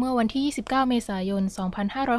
เมื่อวันที่ 29 เมษายน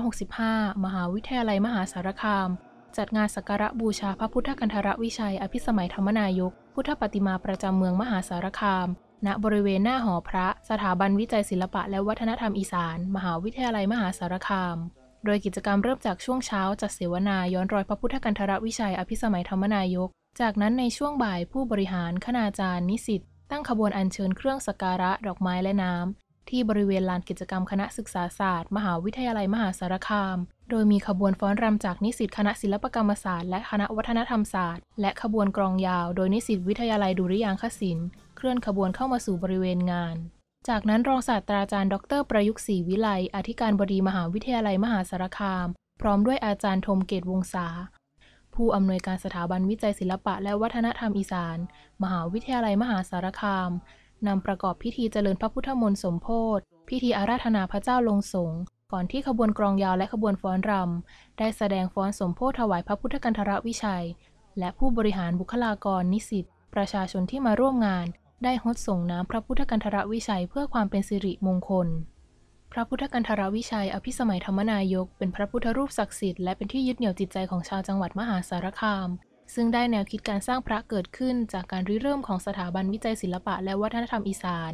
2565 มหาวิทยาลัยมหาสารคาม จัดงานสักการะบูชาพระพุทธกันธรวิชัยอภิสมัยธรรมนายก พุทธปฏิมาประจำเมืองมหาสารคาม ณบริเวณหน้าหอพระสถาบันวิจัยศิลปะ และวัฒนธรรมอีสานมหาวิทยาลัยมหาสารคาม โดยกิจกรรมเริ่มจากช่วงเช้าจัดเสวนาย้อนรอยพระพุทธกันธรวิชัยอภิสมัยธรรมนายก จากนั้นในช่วงบ่ายผู้บริหารคณาจารย์นิสิตตั้งขบวนอัญเชิญเครื่องสักการะดอกไม้และน้ำที่บริเวณลานกิจกรรมคณะศึกษาศาสตร์ มหาวิทยาลัยมหาสารคาม โดยมีขบวนฟ้อนรำจากนิสิตคณะศิลปกรรมศาสตร์และคณะวัฒนธรรมศาสตร์และขบวนกรองยาว โดยนิสิตวิทยาลัยดุริยางคศิลป์เคลื่อนขบวนเข้ามาสู่บริเวณงาน จากนั้น รองศาสตราจารย์ ดร ประยุกต์ศรีวิไลอธิการบดีมหาวิทยาลัยมหาสารคาม พร้อมด้วยอาจารย์ธมเกตวงศา ผู้อำนวยการสถาบันวิจัยศิลปะ และวัฒนธรรมอีสาน มหาวิทยาลัยมหาสารคามนำประกอบพิธีเจริญพระพุทธมนต์สมโพธิพิธีอาราธนาพระเจ้าลงสงก่อนที่ขบวนกรองยาวและขบวนฟ้อนรำ ได้แสดงฟ้อนสมโพธิถวายพระพุทธกันธรวิชัย และผู้บริหารบุคลากรนิสิตประชาชนที่มาร่วมงาน ได้ฮดส่งน้ำพระพุทธกันธรวิชัยเพื่อความเป็นสิริมงคล พระพุทธกันธรวิชัยอภิสมัยธรรมนายกเป็นพระพุทธรูปศักดิ์สิทธิ์และเป็นที่ยึดเหนี่ยวจิตใจของชาวจังหวัดมหาสารคามซึ่งได้แนวคิดการสร้างพระเกิดขึ้นจากการริเริ่มของสถาบันวิจัยศิลปะและวัฒนธรรมอีสาน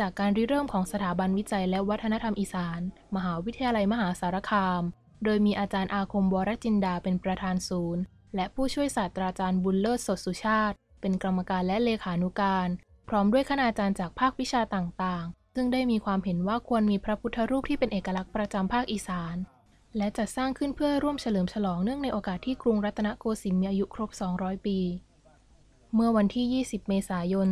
จากการริเริ่มของสถาบันวิจัยและวัฒนธรรมอีสาน มหาวิทยาลัยมหาสารคาม โดยมีอาจารย์อาคมวรจินดาเป็นประธานศูนย์ และผู้ช่วยศาสตราจารย์บุญเลิศสดสุชาติ เป็นกรรมการและเลขานุการพร้อมด้วยคณาจารย์จากภาควิชาต่างๆ ซึ่งได้มีความเห็นว่าควรมีพระพุทธรูปที่เป็นเอกลักษณ์ประจำภาคอีสานและจัดสร้างขึ้นเพื่อร่วมเฉลิมฉลองเนื่องในโอกาสที่กรุงรัตนโกสินทร์มีอายุครบ 200 ปี เมื่อวันที่ 20 เมษายน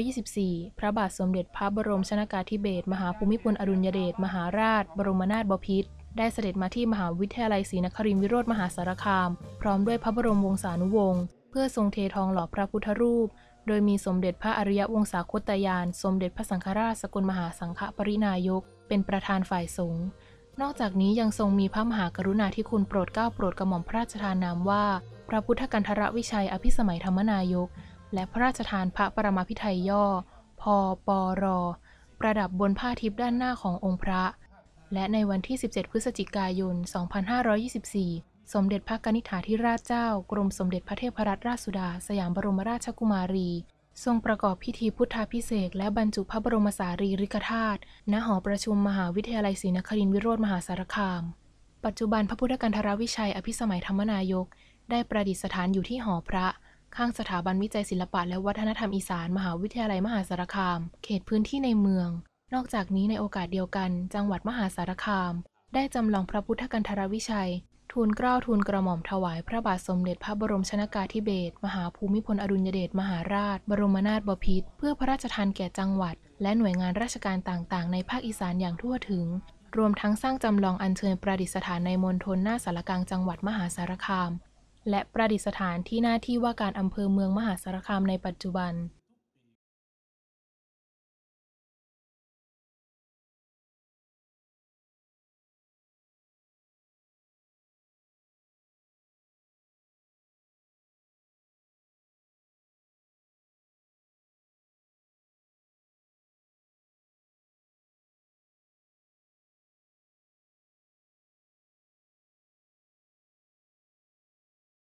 2524 พระบาทสมเด็จพระบรมชนากาธิเบศรมหาภูมิพลอดุลยเดชมหาราช บรมนาถบพิตรได้เสด็จมาที่มหาวิทยาลัยศรีนครินทร์วิโรธมหาสารคาม พร้อมด้วยพระบรมวงศานุวงศ์เพื่อทรงเททองหล่อพระพุทธรูป โดยมีสมเด็จพระอริยวงศาคตยาน สมเด็จพระสังฆราชสกลมหาสังฆปรินายก เป็นประธานฝ่ายสงฆ์นอกจากนี้ยังทรงมีพระมหากรุณาธิคุณโปรดเกล้าโปรดกระหม่อมพระราชทานนามว่า พระพุทธกันทรวิชัยอภิสมัยธรรมนายกและพระราชทานพระปรมาภิไธยย่อ พ ป ร ประดับบนผ้าทิพย์ด้านหน้าขององค์พระ และในวันที่ 17 พฤศจิกายน 2524 สมเด็จพระกนิษฐาธิราชเจ้า กรมสมเด็จพระเทพรัตนราชสุดา สยามบรมราชกุมารีทรงประกอบพิธีพุทธาพิเศษและบรรจุพระบรมสารีริกธาตุณหอประชุมมหาวิทยาลัยศรีนครินทรวิโรธมหาสารคาม ปัจจุบันพระพุทธกันทรวิชัยอภิสมัยธรรมนายก ได้ประดิษฐานอยู่ที่หอพระ ข้างสถาบันวิจัยศิลปะและวัฒนธรรมอีสานมหาวิทยาลัยมหาสารคาม เขตพื้นที่ในเมือง นอกจากนี้ในโอกาสเดียวกัน จังหวัดมหาสารคาม ได้จำลองพระพุทธกันทรวิชัยทูลเกล้าทูลกระหม่อมถวายพระบาทสมเด็จพระบรมชนากาธิเบศรมหาภูมิพลอดุลยเดชมหาราช บรมนาถบพิตร เพื่อพระราชทานแก่จังหวัดและหน่วยงานราชการต่างๆ ในภาคอีสานอย่างทั่วถึง รวมทั้งสร้างจำลองอัญเชิญประดิษฐานในมณฑลหน้าสารกลางจังหวัดมหาสารคาม และประดิษฐานที่หน้าที่ว่าการอำเภอเมืองมหาสารคามในปัจจุบัน